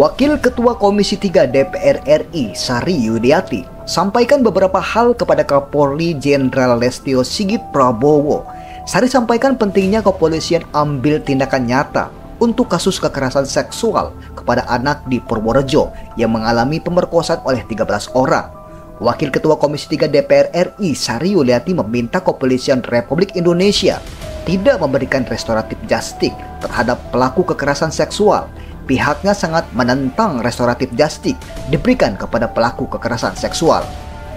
Wakil Ketua Komisi 3 DPR RI Sari Yudiati sampaikan beberapa hal kepada Kapolri Jenderal Lestio Sigit Prabowo. Sari sampaikan pentingnya kepolisian ambil tindakan nyata untuk kasus kekerasan seksual kepada anak di Purworejo yang mengalami pemerkosaan oleh 13 orang. Wakil Ketua Komisi 3 DPR RI Sari Yuliati meminta Kepolisian Republik Indonesia tidak memberikan restoratif justice terhadap pelaku kekerasan seksual pihaknya sangat menentang restoratif justice diberikan kepada pelaku kekerasan seksual.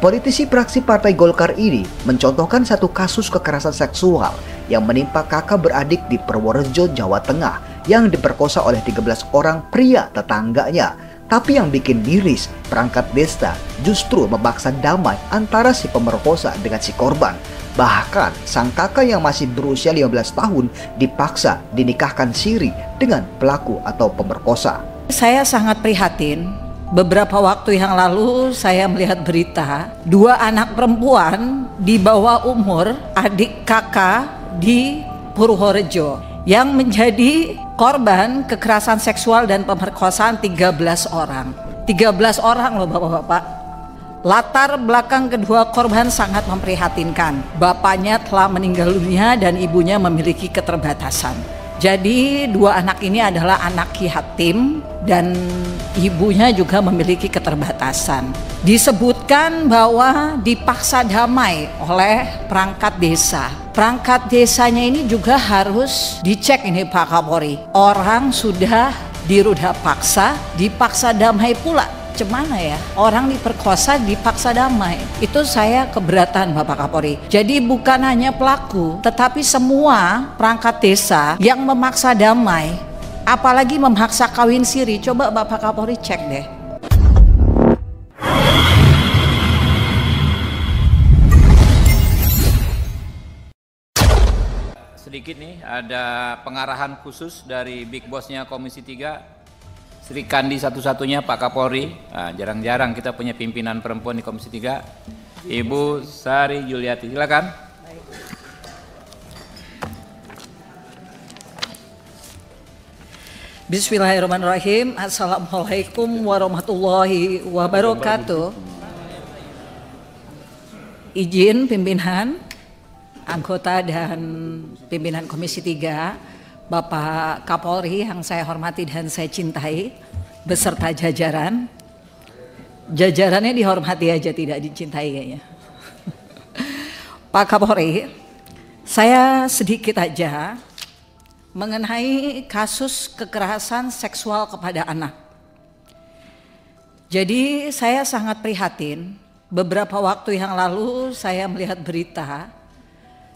Politisi praksi Partai Golkar ini mencontohkan satu kasus kekerasan seksual yang menimpa kakak beradik di Purworejo, Jawa Tengah yang diperkosa oleh 13 orang pria tetangganya. Tapi yang bikin diris perangkat desa justru memaksa damai antara si pemerkosa dengan si korban Bahkan sang kakak yang masih berusia 15 tahun dipaksa dinikahkan siri dengan pelaku atau pemerkosa. Saya sangat prihatin. Beberapa waktu yang lalu saya melihat berita dua anak perempuan di bawah umur adik kakak di Purworejo yang menjadi korban kekerasan seksual dan pemerkosaan 13 orang. 13 orang loh Bapak-bapak Latar belakang kedua korban sangat memprihatinkan. Bapaknya telah meninggal dunia dan ibunya memiliki keterbatasan. Jadi dua anak ini adalah anak Ki dan ibunya juga memiliki keterbatasan. Disebutkan bahwa dipaksa damai oleh perangkat desa. Perangkat desanya ini juga harus dicek ini Pak Kapolri. Orang sudah diruda paksa, dipaksa damai pula Cemana ya? Orang diperkosa dipaksa damai. Itu saya keberatan Bapak Kapolri. Jadi bukan hanya pelaku, tetapi semua perangkat desa yang memaksa damai, apalagi memaksa kawin siri. Coba Bapak Kapolri cek deh. sedikit nih ada pengarahan khusus dari Big Bossnya Komisi 3 Sri Kandi satu-satunya Pak Kapolri. jarang nah, jarang-jarang kita punya pimpinan perempuan di Komisi 3. Ibu Sari Yuliati, silakan. Bismillahirrahmanirrahim. Assalamualaikum warahmatullahi wabarakatuh. Izin pimpinan anggota dan pimpinan Komisi 3 Bapak Kapolri yang saya hormati dan saya cintai beserta jajaran. Jajarannya dihormati aja tidak dicintai kayaknya. Pak Kapolri, saya sedikit aja mengenai kasus kekerasan seksual kepada anak. Jadi saya sangat prihatin, beberapa waktu yang lalu saya melihat berita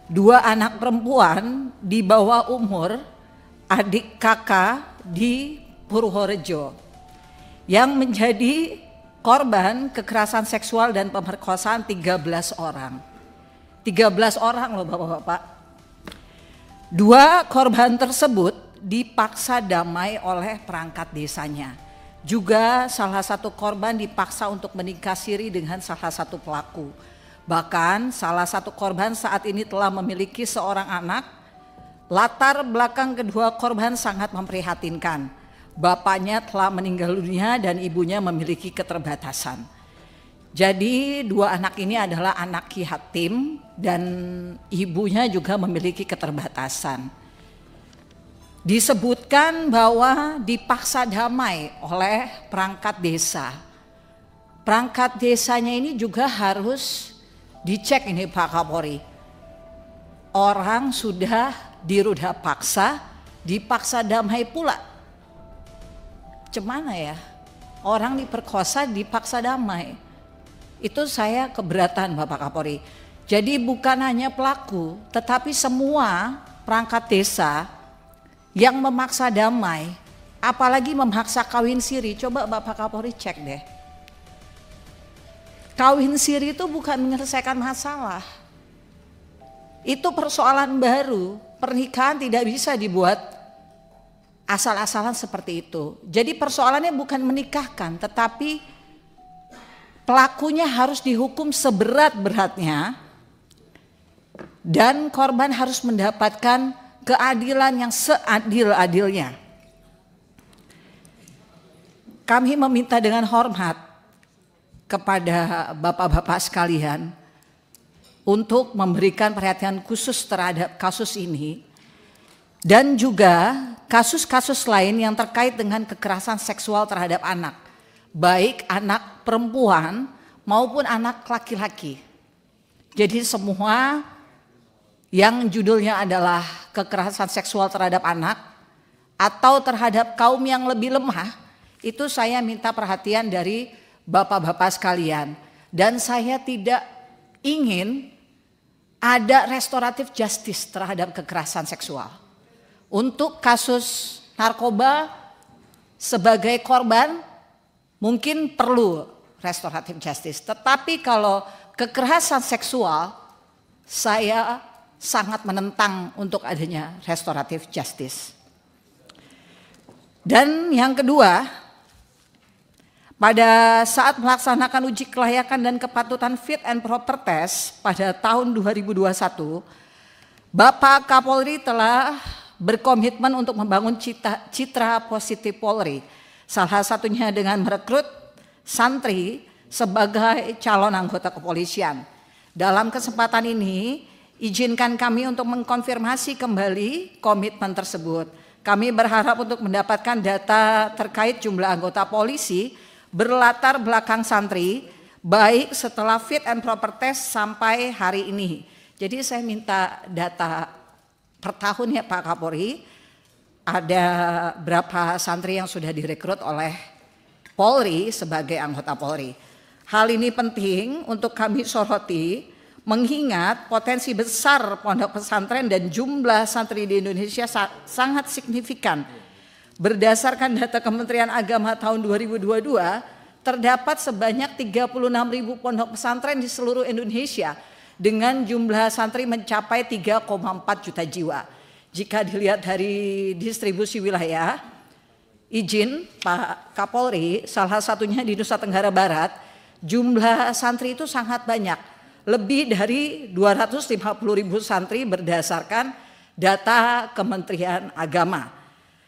dua anak perempuan di bawah umur adik kakak di Purworejo yang menjadi korban kekerasan seksual dan pemerkosaan 13 orang. 13 orang loh Bapak-bapak. Dua korban tersebut dipaksa damai oleh perangkat desanya. Juga salah satu korban dipaksa untuk menikah siri dengan salah satu pelaku. Bahkan salah satu korban saat ini telah memiliki seorang anak Latar belakang kedua korban sangat memprihatinkan. Bapaknya telah meninggal dunia dan ibunya memiliki keterbatasan. Jadi dua anak ini adalah anak yatim dan ibunya juga memiliki keterbatasan. Disebutkan bahwa dipaksa damai oleh perangkat desa. Perangkat desanya ini juga harus dicek ini Pak Kapolri. Orang sudah dirudha paksa, dipaksa damai pula. Cemana ya? Orang diperkosa dipaksa damai. Itu saya keberatan Bapak Kapolri. Jadi bukan hanya pelaku, tetapi semua perangkat desa yang memaksa damai, apalagi memaksa kawin siri. Coba Bapak Kapolri cek deh. Kawin siri itu bukan menyelesaikan masalah. Itu persoalan baru pernikahan tidak bisa dibuat asal-asalan seperti itu. Jadi persoalannya bukan menikahkan tetapi pelakunya harus dihukum seberat-beratnya dan korban harus mendapatkan keadilan yang seadil-adilnya. Kami meminta dengan hormat kepada bapak-bapak sekalian untuk memberikan perhatian khusus terhadap kasus ini dan juga kasus-kasus lain yang terkait dengan kekerasan seksual terhadap anak, baik anak perempuan maupun anak laki-laki. Jadi semua yang judulnya adalah kekerasan seksual terhadap anak atau terhadap kaum yang lebih lemah, itu saya minta perhatian dari bapak-bapak sekalian. Dan saya tidak ingin ada restoratif justice terhadap kekerasan seksual. Untuk kasus narkoba sebagai korban mungkin perlu restoratif justice. Tetapi kalau kekerasan seksual saya sangat menentang untuk adanya restoratif justice. Dan yang kedua, pada saat melaksanakan uji kelayakan dan kepatutan fit and proper test pada tahun 2021, Bapak Kapolri telah berkomitmen untuk membangun cita, citra positif Polri. Salah satunya dengan merekrut santri sebagai calon anggota kepolisian. Dalam kesempatan ini, izinkan kami untuk mengkonfirmasi kembali komitmen tersebut. Kami berharap untuk mendapatkan data terkait jumlah anggota polisi berlatar belakang santri baik setelah fit and proper test sampai hari ini. Jadi saya minta data per tahun ya Pak Kapolri ada berapa santri yang sudah direkrut oleh Polri sebagai anggota Polri. Hal ini penting untuk kami soroti mengingat potensi besar pondok pesantren dan jumlah santri di Indonesia sangat signifikan Berdasarkan data Kementerian Agama tahun 2022, terdapat sebanyak 36 ribu pondok pesantren di seluruh Indonesia dengan jumlah santri mencapai 3,4 juta jiwa. Jika dilihat dari distribusi wilayah, izin Pak Kapolri, salah satunya di Nusa Tenggara Barat, jumlah santri itu sangat banyak. Lebih dari 250 ribu santri berdasarkan data Kementerian Agama.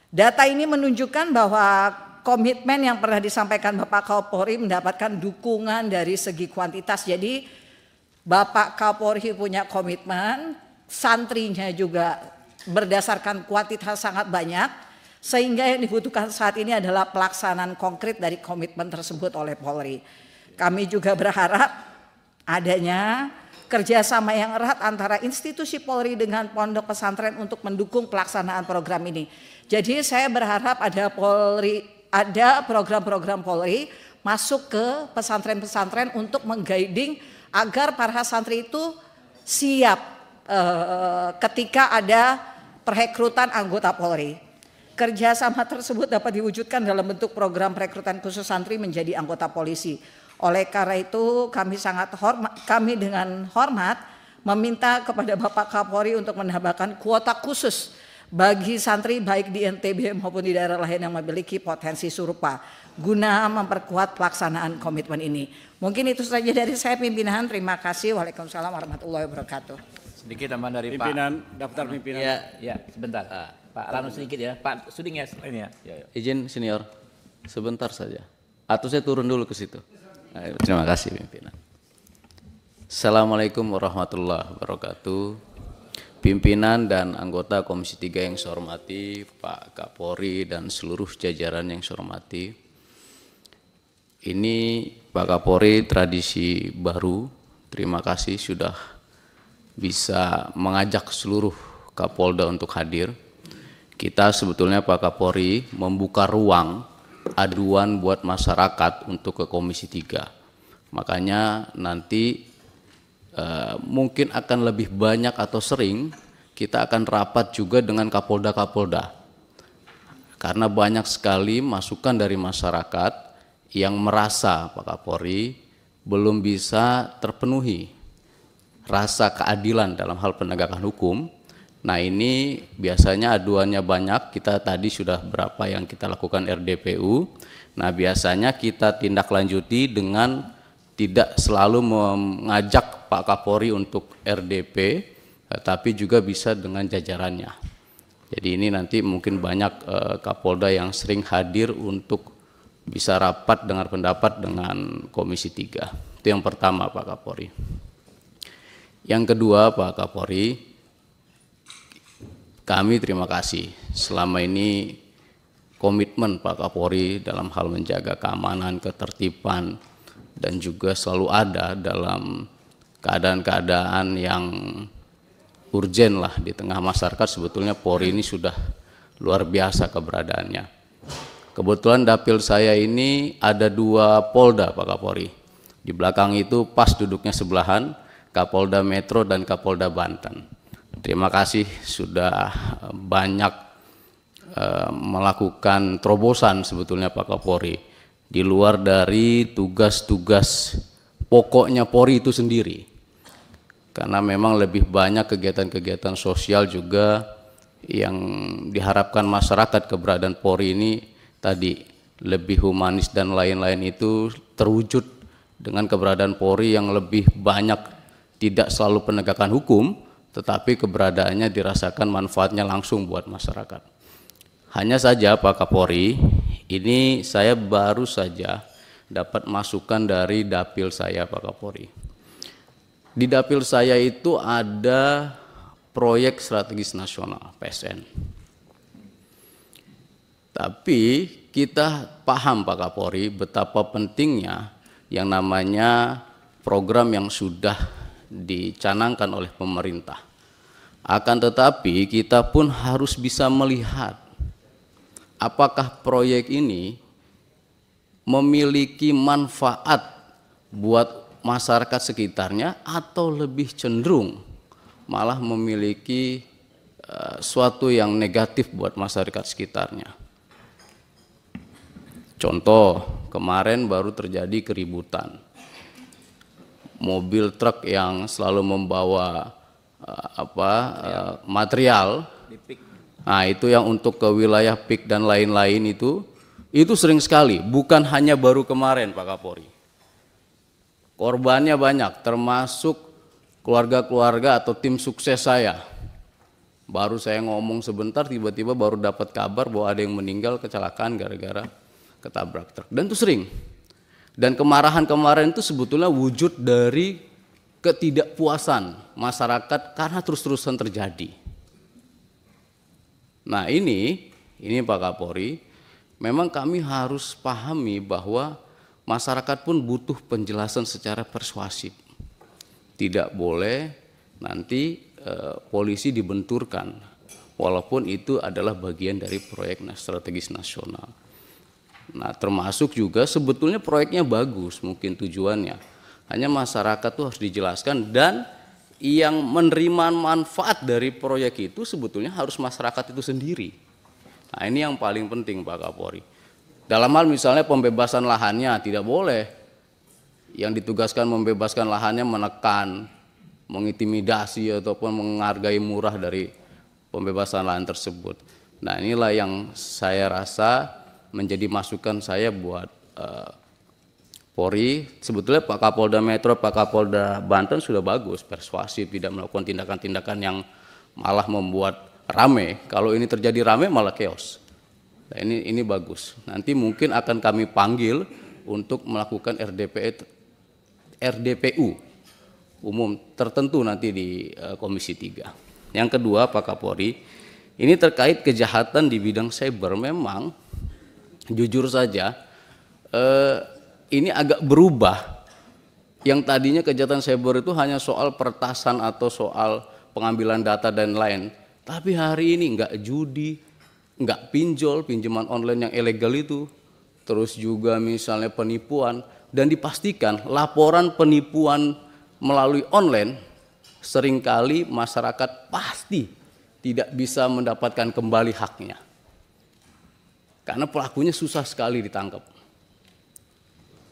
Data ini menunjukkan bahwa komitmen yang pernah disampaikan Bapak Kapolri mendapatkan dukungan dari segi kuantitas. Jadi Bapak Kapolri punya komitmen, santrinya juga berdasarkan kuantitas sangat banyak. Sehingga yang dibutuhkan saat ini adalah pelaksanaan konkret dari komitmen tersebut oleh Polri. Kami juga berharap adanya kerjasama yang erat antara institusi Polri dengan pondok pesantren untuk mendukung pelaksanaan program ini. Jadi saya berharap ada Polri ada program-program Polri masuk ke pesantren-pesantren untuk mengguiding agar para santri itu siap eh, ketika ada perekrutan anggota Polri. Kerjasama tersebut dapat diwujudkan dalam bentuk program perekrutan khusus santri menjadi anggota polisi oleh karena itu kami sangat hormat, kami dengan hormat meminta kepada Bapak Kapolri untuk menambahkan kuota khusus bagi santri baik di NTB maupun di daerah lain yang memiliki potensi serupa guna memperkuat pelaksanaan komitmen ini. Mungkin itu saja dari saya pimpinan. Terima kasih. Waalaikumsalam warahmatullahi wabarakatuh. Sedikit tambahan dari pimpinan, Pak. daftar pimpinan. Ya, ya sebentar. Uh, Pak Rano sedikit ya. Pak Suding ya. Ini ya. ya, ya. Izin senior. Sebentar saja. Atau saya turun dulu ke situ. Terima kasih pimpinan. Assalamualaikum warahmatullahi wabarakatuh. Pimpinan dan anggota Komisi 3 yang saya hormati, Pak Kapolri dan seluruh jajaran yang saya hormati. Ini Pak Kapolri tradisi baru. Terima kasih sudah bisa mengajak seluruh Kapolda untuk hadir. Kita sebetulnya Pak Kapolri membuka ruang aduan buat masyarakat untuk ke Komisi 3. Makanya nanti eh, mungkin akan lebih banyak atau sering kita akan rapat juga dengan kapolda-kapolda. Karena banyak sekali masukan dari masyarakat yang merasa Pak Kapolri belum bisa terpenuhi rasa keadilan dalam hal penegakan hukum Nah ini biasanya aduannya banyak, kita tadi sudah berapa yang kita lakukan RDPU. Nah biasanya kita tindak lanjuti dengan tidak selalu mengajak Pak Kapolri untuk RDP, eh, tapi juga bisa dengan jajarannya. Jadi ini nanti mungkin banyak eh, Kapolda yang sering hadir untuk bisa rapat dengan pendapat dengan Komisi 3. Itu yang pertama Pak Kapolri. Yang kedua Pak Kapolri, kami terima kasih selama ini komitmen Pak Kapolri dalam hal menjaga keamanan, ketertiban, dan juga selalu ada dalam keadaan-keadaan yang urgen lah di tengah masyarakat sebetulnya Polri ini sudah luar biasa keberadaannya. Kebetulan dapil saya ini ada dua Polda Pak Kapolri. Di belakang itu pas duduknya sebelahan Kapolda Metro dan Kapolda Banten Terima kasih sudah eh, banyak eh, melakukan terobosan sebetulnya Pak Kapolri di luar dari tugas-tugas pokoknya Polri itu sendiri. Karena memang lebih banyak kegiatan-kegiatan sosial juga yang diharapkan masyarakat keberadaan Polri ini tadi lebih humanis dan lain-lain itu terwujud dengan keberadaan Polri yang lebih banyak tidak selalu penegakan hukum, tetapi keberadaannya dirasakan manfaatnya langsung buat masyarakat. Hanya saja Pak Kapolri, ini saya baru saja dapat masukan dari dapil saya Pak Kapolri. Di dapil saya itu ada proyek strategis nasional PSN. Tapi kita paham Pak Kapolri betapa pentingnya yang namanya program yang sudah dicanangkan oleh pemerintah. Akan tetapi kita pun harus bisa melihat apakah proyek ini memiliki manfaat buat masyarakat sekitarnya atau lebih cenderung malah memiliki eh, suatu yang negatif buat masyarakat sekitarnya. Contoh, kemarin baru terjadi keributan mobil truk yang selalu membawa uh, apa uh, material. Nah, itu yang untuk ke wilayah PIK dan lain-lain itu itu sering sekali, bukan hanya baru kemarin Pak Kapolri. Korbannya banyak, termasuk keluarga-keluarga atau tim sukses saya. Baru saya ngomong sebentar, tiba-tiba baru dapat kabar bahwa ada yang meninggal kecelakaan gara-gara ketabrak truk. Dan itu sering. Dan kemarahan kemarin itu sebetulnya wujud dari ketidakpuasan masyarakat karena terus-terusan terjadi. Nah ini, ini Pak Kapolri, memang kami harus pahami bahwa masyarakat pun butuh penjelasan secara persuasif. Tidak boleh nanti e, polisi dibenturkan, walaupun itu adalah bagian dari proyek strategis nasional. Nah, termasuk juga sebetulnya proyeknya bagus mungkin tujuannya. Hanya masyarakat tuh harus dijelaskan dan yang menerima manfaat dari proyek itu sebetulnya harus masyarakat itu sendiri. Nah, ini yang paling penting Pak Kapolri. Dalam hal misalnya pembebasan lahannya tidak boleh yang ditugaskan membebaskan lahannya menekan, mengintimidasi ataupun menghargai murah dari pembebasan lahan tersebut. Nah, inilah yang saya rasa menjadi masukan saya buat uh, Polri sebetulnya Pak Kapolda Metro, Pak Kapolda Banten sudah bagus, persuasif, tidak melakukan tindakan-tindakan yang malah membuat rame. Kalau ini terjadi rame malah chaos. Nah, ini ini bagus. Nanti mungkin akan kami panggil untuk melakukan RDP RDPU umum tertentu nanti di uh, Komisi 3. Yang kedua Pak Kapolri, ini terkait kejahatan di bidang cyber memang jujur saja eh, ini agak berubah. Yang tadinya kejahatan cyber itu hanya soal pertasan atau soal pengambilan data dan lain. Tapi hari ini nggak judi, nggak pinjol, pinjaman online yang ilegal itu. Terus juga misalnya penipuan. Dan dipastikan laporan penipuan melalui online seringkali masyarakat pasti tidak bisa mendapatkan kembali haknya. Karena pelakunya susah sekali ditangkap.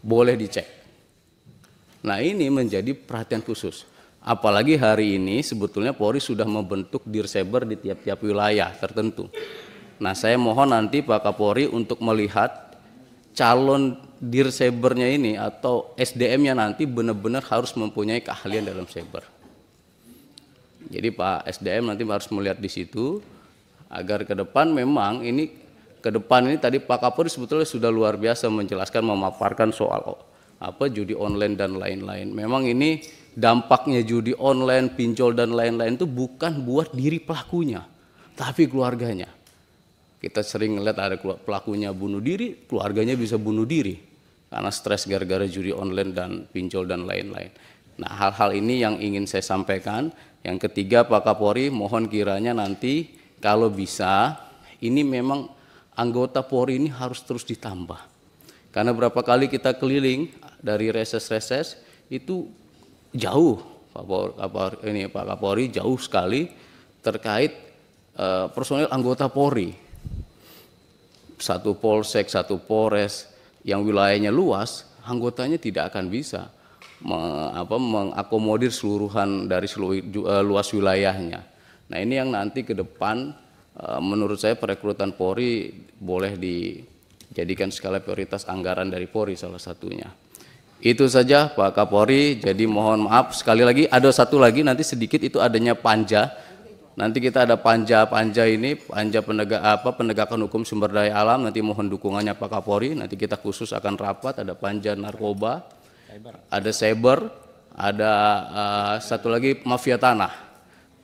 Boleh dicek. Nah ini menjadi perhatian khusus. Apalagi hari ini sebetulnya Polri sudah membentuk dirseber di tiap-tiap wilayah tertentu. Nah saya mohon nanti Pak Kapolri untuk melihat calon dirsebernya ini atau SDM-nya nanti benar-benar harus mempunyai keahlian dalam seber. Jadi Pak SDM nanti harus melihat di situ agar ke depan memang ini ke depan ini tadi Pak Kapolri sebetulnya sudah luar biasa menjelaskan memaparkan soal apa judi online dan lain-lain. Memang ini dampaknya judi online, pinjol dan lain-lain itu bukan buat diri pelakunya, tapi keluarganya. Kita sering melihat ada pelakunya bunuh diri, keluarganya bisa bunuh diri karena stres gara-gara judi online dan pinjol dan lain-lain. Nah, hal-hal ini yang ingin saya sampaikan. Yang ketiga, Pak Kapolri, mohon kiranya nanti kalau bisa ini memang anggota Polri ini harus terus ditambah. Karena berapa kali kita keliling dari reses-reses itu jauh Pak Kapolri, ini Pak Kapolri jauh sekali terkait uh, eh, personel anggota Polri. Satu polsek, satu polres yang wilayahnya luas, anggotanya tidak akan bisa me, apa, mengakomodir seluruhan dari seluruh, uh, luas wilayahnya. Nah ini yang nanti ke depan Eh, menurut saya perekrutan Polri boleh dijadikan skala prioritas anggaran dari Polri salah satunya. Itu saja Pak Kapolri, jadi mohon maaf sekali lagi ada satu lagi nanti sedikit itu adanya panja. Nanti kita ada panja-panja ini, panja penegak apa penegakan hukum sumber daya alam nanti mohon dukungannya Pak Kapolri, nanti kita khusus akan rapat ada panja narkoba, ada cyber, ada uh, satu lagi mafia tanah.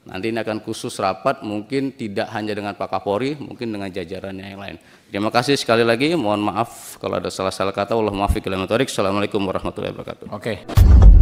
Nanti ini akan khusus rapat mungkin tidak hanya dengan Pak Kapolri, mungkin dengan jajarannya yang lain. Terima kasih sekali lagi, mohon maaf kalau ada salah-salah kata. Allah maafi Assalamualaikum warahmatullahi wabarakatuh. Oke. Okay.